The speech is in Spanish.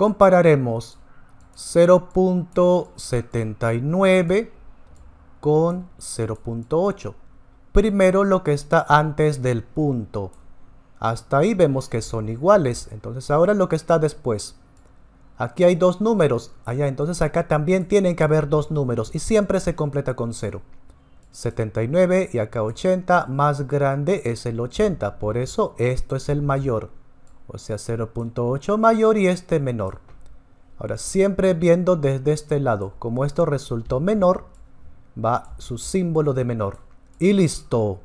compararemos 0.79 con 0.8. Primero lo que está antes del punto. Hasta ahí vemos que son iguales. Entonces ahora lo que está después. Aquí hay dos números. Allá, ah, entonces acá también tienen que haber dos números. Y siempre se completa con 0. 79 y acá 80. Más grande es el 80. Por eso esto es el mayor o sea 0.8 mayor y este menor. Ahora siempre viendo desde este lado, como esto resultó menor, va su símbolo de menor. Y listo.